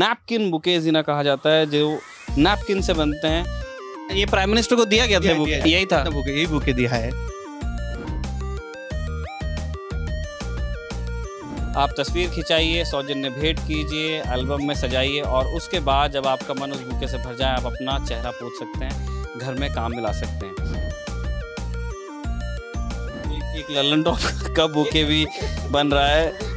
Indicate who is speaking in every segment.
Speaker 1: Napkin bouquet जिन्हें कहा जाता है जो नैपकिन से बनते हैं ये प्राइम मिनिस्टर को दिया गया था बुके यही
Speaker 2: था बुके यही बुके दिया है
Speaker 1: आप तस्वीर खिंचाइए सौजन्य भेंट कीजिए एल्बम में सजाइए और उसके बाद जब आपका मन उस बुके से भर जाए आप अपना चेहरा पूछ सकते हैं घर में काम मिला सकते हैं एक, एक ललन टॉप का बुके भी बन रहा है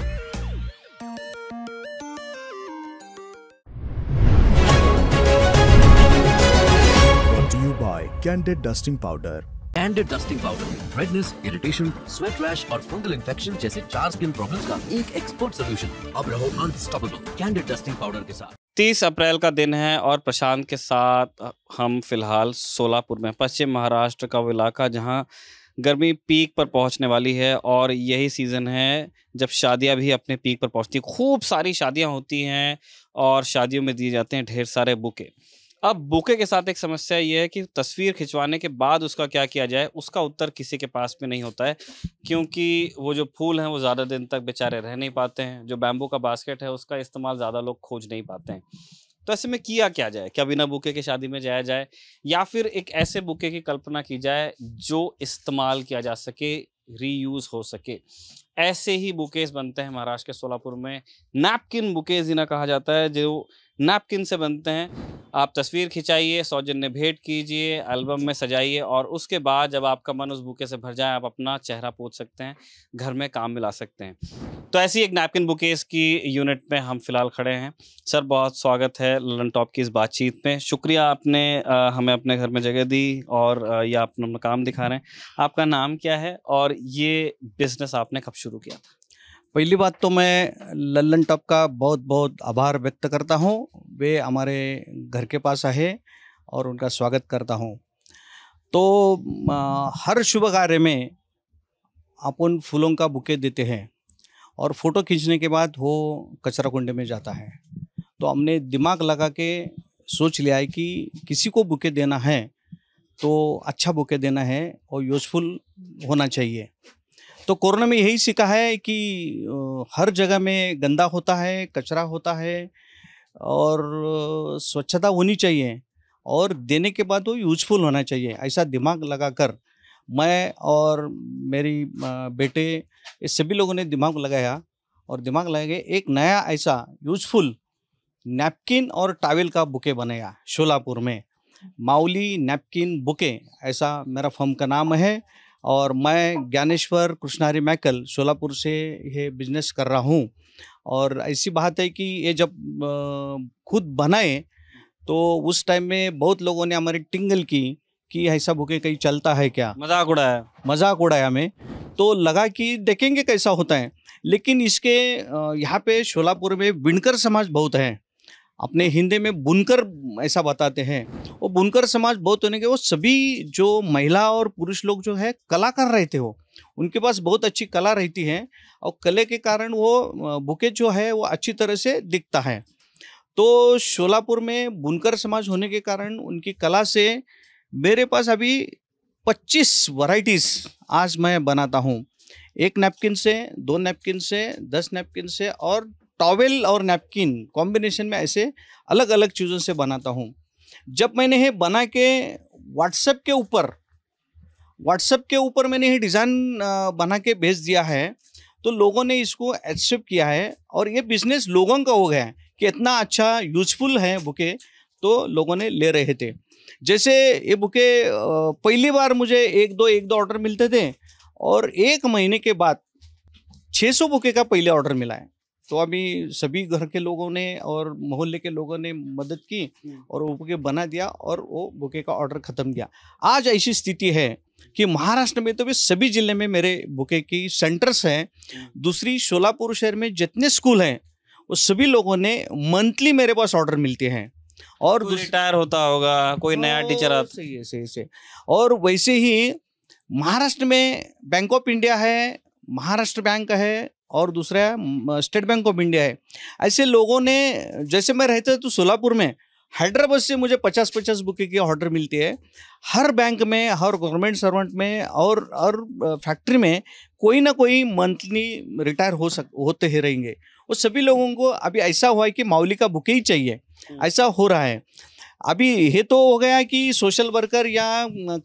Speaker 2: candid dusting powder candid dusting powder redness irritation sweat rash और फंगल इन्फेक्शन जैसे चार स्किन प्रॉब्लम्स का एक एक्सपर्ट सोल्यूशन अब रहो अनस्टॉपेबल कैंडेड डस्टिंग पाउडर के साथ
Speaker 1: तीस अप्रैल का दिन है और प्रशांत के साथ हम फिलहाल सोलापुर में पश्चिम महाराष्ट्र का वो इलाका जहाँ गर्मी पीक पर पहुंचने वाली है और यही सीज़न है जब शादियां भी अपने पीक पर पहुंचती हैं खूब सारी शादियां होती हैं और शादियों में दिए जाते हैं ढेर सारे बुके अब बुके के साथ एक समस्या ये है कि तस्वीर खिंचवाने के बाद उसका क्या किया जाए उसका उत्तर किसी के पास में नहीं होता है क्योंकि वो जो फूल हैं वो ज़्यादा दिन तक बेचारे रह नहीं पाते हैं जो बैम्बू का बास्केट है उसका इस्तेमाल ज़्यादा लोग खोज नहीं पाते हैं तो ऐसे में किया क्या जाए क्या बिना बुके के शादी में जाया जाए या फिर एक ऐसे बुके की कल्पना की जाए जो इस्तेमाल किया जा सके रीयूज हो सके ऐसे ही बुकेज बनते हैं महाराष्ट्र के सोलापुर में नैपकिन बुकेज इन्हें कहा जाता है जो नैपकिन से बनते हैं आप तस्वीर खिंचाइए सौजन्य भेंट कीजिए एल्बम में सजाइए और उसके बाद जब आपका मन उस बुके से भर जाए आप अपना चेहरा पूछ सकते हैं घर में काम मिला सकते हैं तो ऐसी एक नैपकिन बुकेस की यूनिट में हम फिलहाल खड़े हैं सर बहुत स्वागत है ललन टॉप की इस बातचीत में शुक्रिया आपने हमें अपने घर में जगह दी और ये आप अपना काम दिखा रहे हैं आपका नाम क्या है और ये बिज़नेस आपने कब
Speaker 2: शुरू किया था पहली बात तो मैं लल्लन टॉप का बहुत बहुत आभार व्यक्त करता हूँ वे हमारे घर के पास आए और उनका स्वागत करता हूँ तो हर शुभ कार्य में अपन फूलों का बुके देते हैं और फोटो खींचने के बाद वो कचरा कुंडे में जाता है तो हमने दिमाग लगा के सोच लिया है कि किसी को बुके देना है तो अच्छा बुके देना है और यूज़फुल होना चाहिए तो कोरोना में यही सीखा है कि हर जगह में गंदा होता है कचरा होता है और स्वच्छता होनी चाहिए और देने के बाद वो यूजफुल होना चाहिए ऐसा दिमाग लगाकर मैं और मेरी बेटे इस सभी लोगों ने दिमाग लगाया और दिमाग लगा एक नया ऐसा यूजफुल नैपकिन और टावेल का बुके बनाया शोलापुर में माउली नैपकिन बुके ऐसा मेरा फर्म का नाम है और मैं ज्ञानेश्वर कृष्णहारी मैकल सोलापुर से ये बिजनेस कर रहा हूँ और ऐसी बात है कि ये जब खुद बनाए तो उस टाइम में बहुत लोगों ने हमारी टिंगल की कि ऐसा भूखे कहीं चलता है क्या मजाक उड़ाया मजाक उड़ाया हमें तो लगा कि देखेंगे कैसा होता है लेकिन इसके यहाँ पे शोलापुर में विणकर समाज बहुत है अपने हिंदी में बुनकर ऐसा बताते हैं वो बुनकर समाज बहुत होने के वो सभी जो महिला और पुरुष लोग जो है कलाकार रहते हो उनके पास बहुत अच्छी कला रहती है और कले के कारण वो बुके जो है वो अच्छी तरह से दिखता है तो शोलापुर में बुनकर समाज होने के कारण उनकी कला से मेरे पास अभी 25 वराइटीज़ आज मैं बनाता हूँ एक नैपकिन से दो नैपकिन से दस नैपकिन से और टॉवेल और नैपकिन कॉम्बिनेशन में ऐसे अलग अलग चीज़ों से बनाता हूँ जब मैंने ये बना के व्हाट्सएप के ऊपर व्हाट्सएप के ऊपर मैंने ये डिज़ाइन बना के भेज दिया है तो लोगों ने इसको एक्सेप्ट किया है और ये बिजनेस लोगों का हो गया है कि इतना अच्छा यूजफुल है बुके तो लोगों ने ले रहे थे जैसे ये बुके पहली बार मुझे एक दो एक दो ऑर्डर मिलते थे और एक महीने के बाद 600 बुके का पहले ऑर्डर मिला है तो अभी सभी घर के लोगों ने और मोहल्ले के लोगों ने मदद की और वो बुके बना दिया और वो बुके का ऑर्डर ख़त्म किया आज ऐसी स्थिति है कि महाराष्ट्र में तो भी सभी जिले में मेरे बुके की सेंटर्स हैं दूसरी सोलापुर शहर में जितने स्कूल हैं वो सभी लोगों ने मंथली मेरे पास ऑर्डर मिलते हैं और रिटायर होता होगा कोई नया हाँ, टीचर आता सही है सही से और वैसे ही महाराष्ट्र में बैंक ऑफ इंडिया है महाराष्ट्र बैंक है और दूसरा है स्टेट बैंक ऑफ इंडिया है ऐसे लोगों ने जैसे मैं रहता तो सोलापुर में हैदराबाद से मुझे पचास पचास बुके के ऑर्डर मिलती है हर बैंक में हर गवर्नमेंट सर्वेंट में और हर फैक्ट्री में कोई ना कोई मंथली रिटायर हो सक होते ही रहेंगे वो सभी लोगों को अभी ऐसा हुआ है कि माउली का बुके ही चाहिए ऐसा हो रहा है अभी ये तो हो गया कि सोशल वर्कर या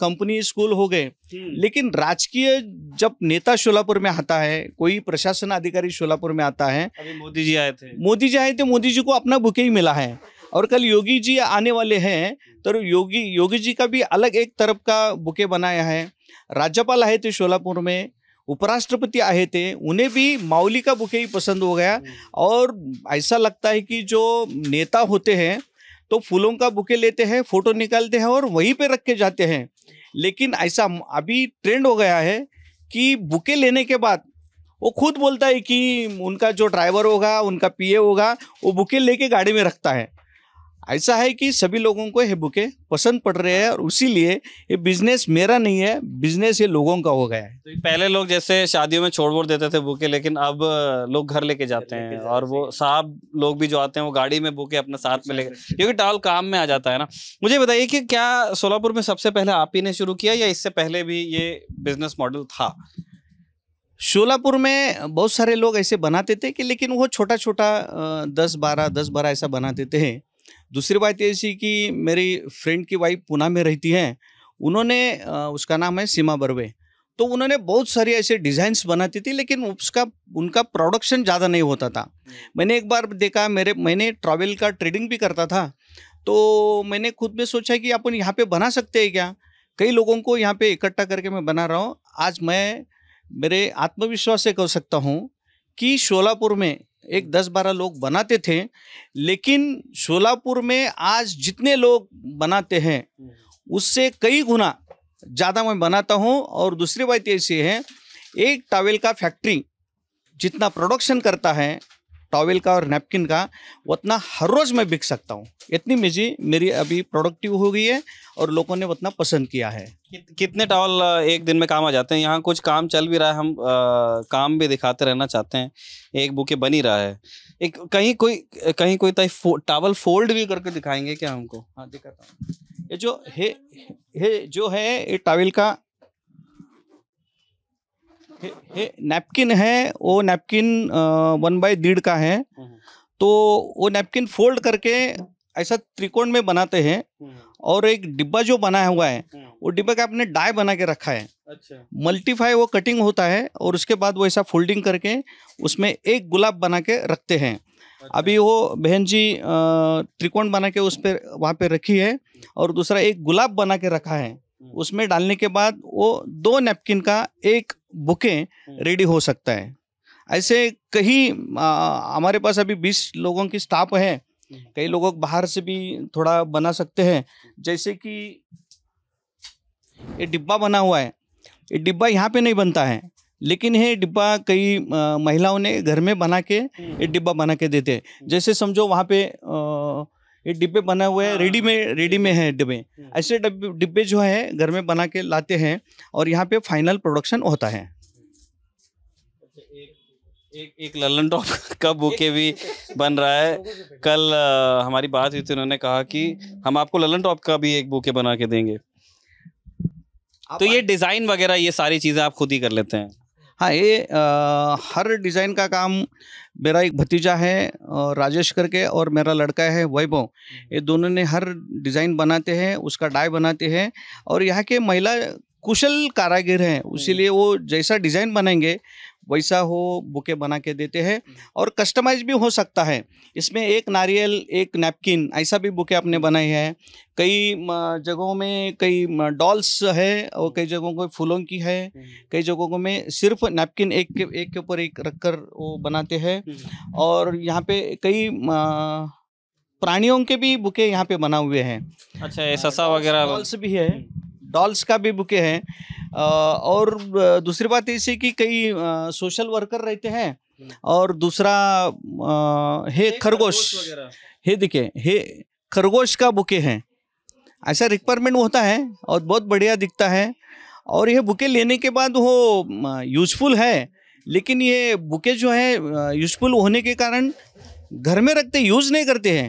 Speaker 2: कंपनी स्कूल हो गए हम्म। लेकिन राजकीय जब नेता शोलापुर में आता है कोई प्रशासन अधिकारी शोलापुर में आता है अभी मोदी जी आए थे मोदी जी आए थे मोदी जी को अपना बुके ही मिला है और कल योगी जी आने वाले हैं तो योगी योगी जी का भी अलग एक तरफ का बुके बनाया है राज्यपाल आए थे शोलापुर में उपराष्ट्रपति आए थे उन्हें भी माउली का बुके ही पसंद हो गया हम्म। और ऐसा लगता है कि जो नेता होते हैं तो फूलों का बुके लेते हैं फोटो निकालते हैं और वहीं पे रख के जाते हैं लेकिन ऐसा अभी ट्रेंड हो गया है कि बुके लेने के बाद वो खुद बोलता है कि उनका जो ड्राइवर होगा उनका पीए होगा वो बुके लेके गाड़ी में रखता है ऐसा है कि सभी लोगों को ये बुके पसंद पड़ रहे हैं और उसीलिए ये बिजनेस मेरा नहीं है बिजनेस ये लोगों का हो गया है
Speaker 1: तो पहले लोग जैसे शादियों में छोड़ बोड़ देते थे बुके लेकिन अब लोग घर लेके जाते हैं और वो साहब लोग भी जो आते हैं वो गाड़ी में बुके अपने साथ में लेके क्योंकि टाल काम में आ जाता है ना मुझे बताइए कि क्या सोलापुर में सबसे पहले आप ही ने शुरू किया या इससे पहले भी ये बिजनेस मॉडल था
Speaker 2: शोलापुर में बहुत सारे लोग ऐसे बनाते थे कि लेकिन वो छोटा छोटा दस बारह दस बारह ऐसा बनाते थे दूसरी बात ऐसी कि मेरी फ्रेंड की वाइफ पुणे में रहती है उन्होंने उसका नाम है सीमा बर्वे तो उन्होंने बहुत सारी ऐसे डिज़ाइंस बनाती थी लेकिन उसका उनका प्रोडक्शन ज़्यादा नहीं होता था हम्म। मैंने एक बार देखा मेरे मैंने ट्रैवल का ट्रेडिंग भी करता था तो मैंने खुद में सोचा कि अपन यहाँ पे बना सकते हैं क्या कई लोगों को यहाँ पे इकट्ठा करके मैं बना रहा हूँ आज मैं मेरे आत्मविश्वास से कह सकता हूँ कि शोलापुर में एक दस बारह लोग बनाते थे लेकिन सोलापुर में आज जितने लोग बनाते हैं हम्म। उससे कई गुना ज़्यादा मैं बनाता हूँ और दूसरी बात ऐसी है एक टावेल का फैक्ट्री जितना प्रोडक्शन करता है टॉवेल का और नैपकिन का उतना हर रोज़ मैं बिक सकता हूँ इतनी मिजी मेरी अभी प्रोडक्टिव हो गई है और लोगों ने उतना पसंद किया है
Speaker 1: कि, कितने टॉवल एक दिन में काम आ जाते हैं यहाँ कुछ काम चल भी रहा है हम आ, काम भी दिखाते रहना चाहते हैं एक बुके बन ही रहा है एक कहीं कोई कहीं कोई फो, टावल
Speaker 2: फोल्ड भी करके दिखाएंगे क्या हमको हाँ दिखाता हूँ ये जो है, है जो है ये टावल का नैपकिन है वो नैपकिन वन बाई डेढ़ का है हम्म। तो वो नैपकिन फोल्ड करके ऐसा त्रिकोण में बनाते हैं हम्म। और एक डिब्बा जो बना हुआ है हम्म। वो डिब्बा का आपने डाई बना के रखा है अच्छा मल्टीफाई वो कटिंग होता है और उसके बाद वो ऐसा फोल्डिंग करके उसमें एक गुलाब बना के रखते हैं अच्छा। अभी वो बहन जी त्रिकोण बना के उस पर वहाँ पे रखी है और दूसरा एक गुलाब बना के रखा है हम्म। उसमें डालने के बाद वो दो नैपकिन का एक बुके हम्म। रेडी हो सकता है ऐसे कहीं हमारे पास अभी बीस लोगों की स्टाफ है हम्म। कई लोग बाहर से भी थोड़ा बना सकते हैं जैसे कि ये डिब्बा बना हुआ है ये डिब्बा यहाँ पे नहीं बनता है लेकिन ये डिब्बा कई महिलाओं ने घर में बना के ये डिब्बा बना के देते हैं जैसे समझो वहाँ पे आ, ये डिब्बे बना हुए हैं हाँ। रेडी में रेडी में है डिब्बे हम्म। ऐसे डिब्बे जो है घर में बना के लाते हैं और यहाँ पे फाइनल प्रोडक्शन होता है
Speaker 1: अच्छा, एक एक ललन टॉप का बुके भी बन रहा है कल आ, हमारी बात हुई थी उन्होंने कहा कि हम आपको ललन टॉप का भी एक बुके बना के देंगे तो ये डिजाइन वगैरह ये सारी चीजें आप खुद ही कर लेते हैं
Speaker 2: हाँ ये हर डिज़ाइन का काम मेरा एक भतीजा है राजेश करके और मेरा लड़का है वैभव ये दोनों ने हर डिज़ाइन बनाते हैं उसका डाई बनाते हैं और यहाँ के महिला कुशल कारागिर हैं हम्म। उसीलिए वो जैसा डिज़ाइन बनाएंगे वैसा हो बुके बना के देते हैं हम्म। और कस्टमाइज भी हो सकता है इसमें एक नारियल एक नैपकिन ऐसा भी बुके आपने बनाए हैं कई जगहों में कई डॉल्स है और कई जगहों को फूलों की है हम्म। कई जगहों में सिर्फ नैपकिन एक के एक के ऊपर एक रखकर वो बनाते हैं और यहाँ पे कई प्राणियों के भी बुके यहाँ पे बना हुए हैं अच्छा ससा वगैरह डॉल्स भी है डॉल्स का भी बुके है और दूसरी बात ऐसी कि कई सोशल वर्कर रहते हैं और दूसरा हे खरगोश हे दिखे हे खरगोश का बुके है ऐसा रिक्वायरमेंट होता है और बहुत बढ़िया दिखता है और यह बुके लेने के बाद वो यूजफुल है लेकिन ये बुके जो है यूजफुल होने के कारण घर में रखते यूज़ नहीं करते हैं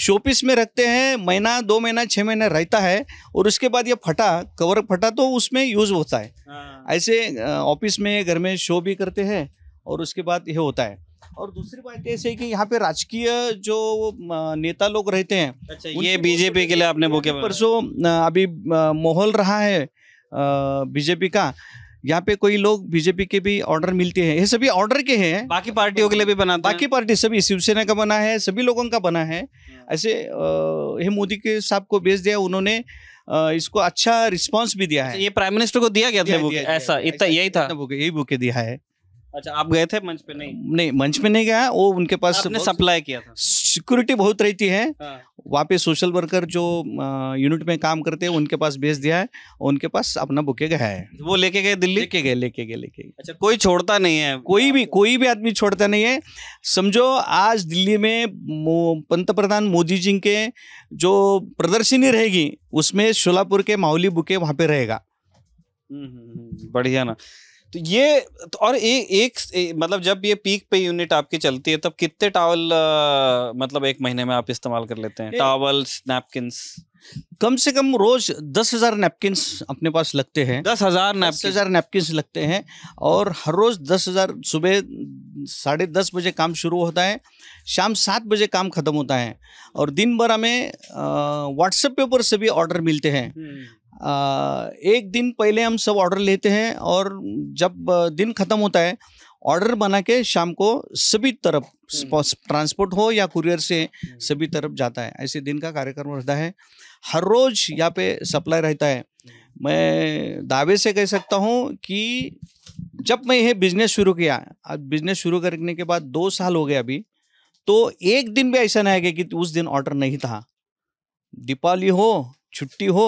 Speaker 2: शोपीस में रखते हैं महीना दो महीना छः महीना रहता है और उसके बाद ये फटा कवर फटा तो उसमें यूज़ होता है हाँ। ऐसे ऑफिस में घर में शो भी करते हैं और उसके बाद ये होता है और दूसरी बात ऐसे कि यहाँ पे राजकीय जो नेता लोग रहते हैं अच्छा, ये बीजेपी के लिए आपने बोके परसों अभी माहौल रहा है बीजेपी का यहाँ पे कोई लोग बीजेपी के भी ऑर्डर मिलते हैं ये सभी ऑर्डर के हैं बाकी पार्टियों के लिए भी बना बाकी पार्टी सभी शिवसेना का बना है सभी लोगों का बना है हाँ। ऐसे ये मोदी के साहब को भेज दिया उन्होंने इसको अच्छा रिस्पांस भी दिया अच्छा, है ये प्राइम मिनिस्टर को दिया गया था बुके ऐसा इतना यही था यही बुके दिया है अच्छा आप गए थे मंच पे नहीं नहीं मंच पे नहीं गया वो उनके पास सप्लाई किया था सिक्योरिटी बहुत रहती है वहाँ पे सोशल वर्कर जो यूनिट में काम करते हैं उनके पास भेज दिया है उनके पास अपना बुके गया है वो लेके गए दिल्ली लेके गए लेके गए लेके गए अच्छा कोई छोड़ता नहीं है कोई भी कोई भी आदमी छोड़ता नहीं है समझो आज दिल्ली में मो, पंत प्रधान मोदी जी के जो प्रदर्शनी रहेगी उसमें शोलापुर के माउली बुके वहाँ पे रहेगा हम्म, हम्म, हम्म, बढ़िया ना
Speaker 1: तो ये तो और ए, एक ए, मतलब जब ये पीक पे यूनिट आपकी चलती है तब कितने टावल आ, मतलब एक महीने में आप इस्तेमाल
Speaker 2: कर लेते हैं टावल्स नैपकिन्स कम से कम रोज दस हजार नैपकिन्स अपने पास लगते हैं दस हजार दस हजार नैपकिन लगते हैं और हर रोज दस हजार सुबह साढ़े दस बजे काम शुरू होता है शाम सात बजे काम खत्म होता है और दिन भर हमें व्हाट्सएप पे ऊपर भी ऑर्डर मिलते हैं हम्म। आ, एक दिन पहले हम सब ऑर्डर लेते हैं और जब दिन ख़त्म होता है ऑर्डर बना के शाम को सभी तरफ ट्रांसपोर्ट हम्म। हो या कुरियर से हम्म। सभी तरफ जाता है ऐसे दिन का कार्यक्रम रहता है हर रोज़ यहाँ पे सप्लाई रहता है हम्म। मैं दावे से कह सकता हूँ कि जब मैं यह बिज़नेस शुरू किया अब बिज़नेस शुरू करने के बाद दो साल हो गए अभी तो एक दिन भी ऐसा नहीं है कि उस दिन ऑर्डर नहीं था दीपावली हो छुट्टी हो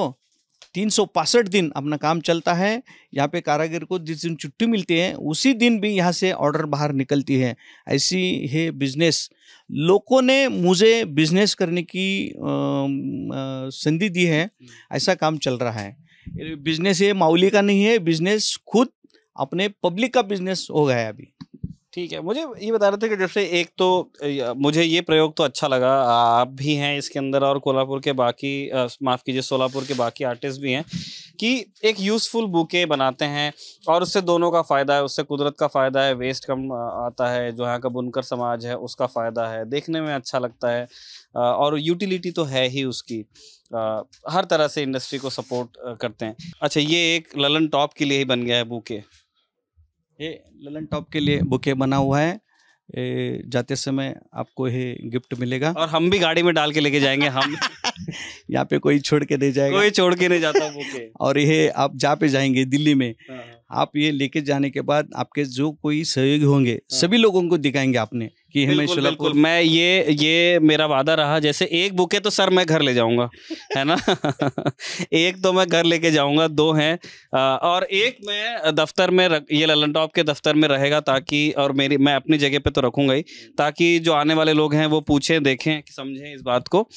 Speaker 2: तीन दिन अपना काम चलता है यहाँ पे कारागिर को जिस दिन छुट्टी मिलती है उसी दिन भी यहाँ से ऑर्डर बाहर निकलती है ऐसी है बिजनेस लोगों ने मुझे बिजनेस करने की संधि दी है ऐसा काम चल रहा है बिजनेस ये माउली का नहीं है बिजनेस खुद अपने पब्लिक का बिजनेस हो गया है अभी
Speaker 1: ठीक है मुझे ये बता रहे थे कि जैसे एक तो मुझे ये प्रयोग तो अच्छा लगा आप भी हैं इसके अंदर और कोल्हापुर के बाकी माफ़ कीजिए सोलापुर के बाकी आर्टिस्ट भी हैं कि एक यूज़फुल बुके बनाते हैं और उससे दोनों का फ़ायदा है उससे कुदरत का फ़ायदा है वेस्ट कम आता है जो यहाँ का बुनकर समाज है उसका फ़ायदा है देखने में अच्छा लगता है और यूटिलिटी तो है ही उसकी हर तरह से इंडस्ट्री को सपोर्ट करते हैं अच्छा ये एक ललन टॉप के लिए ही बन गया है बुके
Speaker 2: ये ललन टॉप के लिए बुके बना हुआ है ए, जाते समय आपको ये गिफ्ट मिलेगा और
Speaker 1: हम भी गाड़ी में डाल के लेके जाएंगे हम
Speaker 2: यहाँ पे कोई छोड़ के नहीं जाएगा कोई छोड़ के नहीं जाता बुके और ये आप जा पे जाएंगे दिल्ली में हाँ, हाँ। आप ये लेके जाने के बाद आपके जो कोई सहयोगी होंगे हाँ। सभी लोगों को दिखाएंगे आपने
Speaker 1: कि हिमेश मैं ये ये मेरा वादा रहा जैसे एक बुके तो सर मैं घर ले जाऊंगा है ना एक तो मैं घर लेके जाऊंगा दो हैं और एक मैं दफ्तर में रख ये ललन टॉप के दफ्तर में रहेगा ताकि और मेरी मैं अपनी जगह पे तो रखूंगा ही ताकि जो आने वाले लोग हैं वो पूछें देखें समझें इस बात को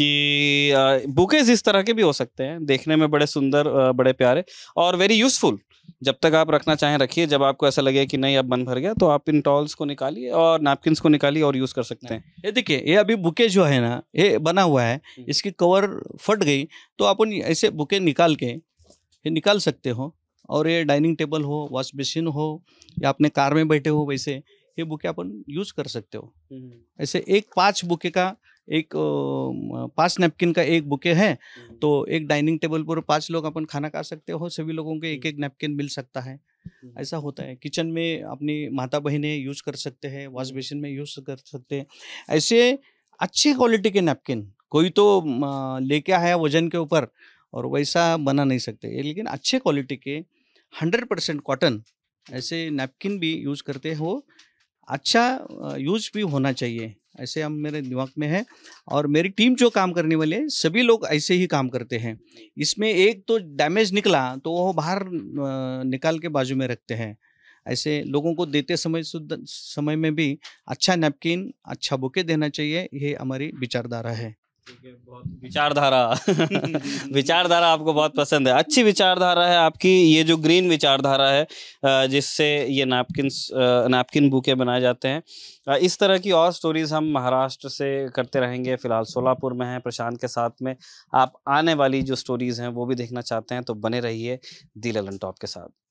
Speaker 1: कि बुकेज इस तरह के भी हो सकते हैं देखने में बड़े सुंदर बड़े प्यारे और वेरी यूजफुल जब तक आप रखना चाहें रखिए जब आपको ऐसा लगे कि नहीं अब मन भर गया तो आप इन टॉल्स को निकालिए और नैपकिन को
Speaker 2: निकालिए और यूज़ कर सकते हैं ये देखिए ये अभी बुके जो है ना ये बना हुआ है हम्म। इसकी कवर फट गई तो अपन ऐसे बुके निकाल के ये निकाल सकते हो और ये डाइनिंग टेबल हो वॉश बेसिन हो या अपने कार में बैठे हो वैसे ये बुके अपन यूज कर सकते हो हम्म. ऐसे एक पांच बुके का एक पांच नैपकिन का एक बुके है हम्म. तो एक डाइनिंग टेबल पर पांच लोग अपन खाना खा सकते हो सभी लोगों के एक हम्म. एक नेपकिन मिल सकता है ऐसा होता है किचन में अपनी माता बहनें यूज कर सकते हैं वॉश बेसिन में यूज कर सकते हैं ऐसे अच्छी क्वालिटी के नैपकिन कोई तो लेके आया वजन के ऊपर और वैसा बना नहीं सकते लेकिन अच्छे क्वालिटी के हंड्रेड परसेंट कॉटन ऐसे नेपकिन भी यूज़ करते हैं वो अच्छा यूज भी होना चाहिए ऐसे हम मेरे दिमाग में है और मेरी टीम जो काम करने वाले सभी लोग ऐसे ही काम करते हैं इसमें एक तो डैमेज निकला तो वो बाहर निकाल के बाजू में रखते हैं ऐसे लोगों को देते समय समय में भी अच्छा नैपकिन अच्छा बुके देना चाहिए ये हमारी विचारधारा है
Speaker 1: विचारधारा विचारधारा आपको बहुत पसंद है अच्छी विचारधारा है आपकी ये जो ग्रीन विचारधारा है जिससे ये नैपकिन नैपकिन बुके बनाए जाते हैं इस तरह की और स्टोरीज हम महाराष्ट्र से करते रहेंगे फिलहाल सोलापुर में हैं प्रशांत के साथ में आप आने वाली जो स्टोरीज हैं वो भी देखना चाहते हैं तो बने रहिए दिल ललन टॉप के साथ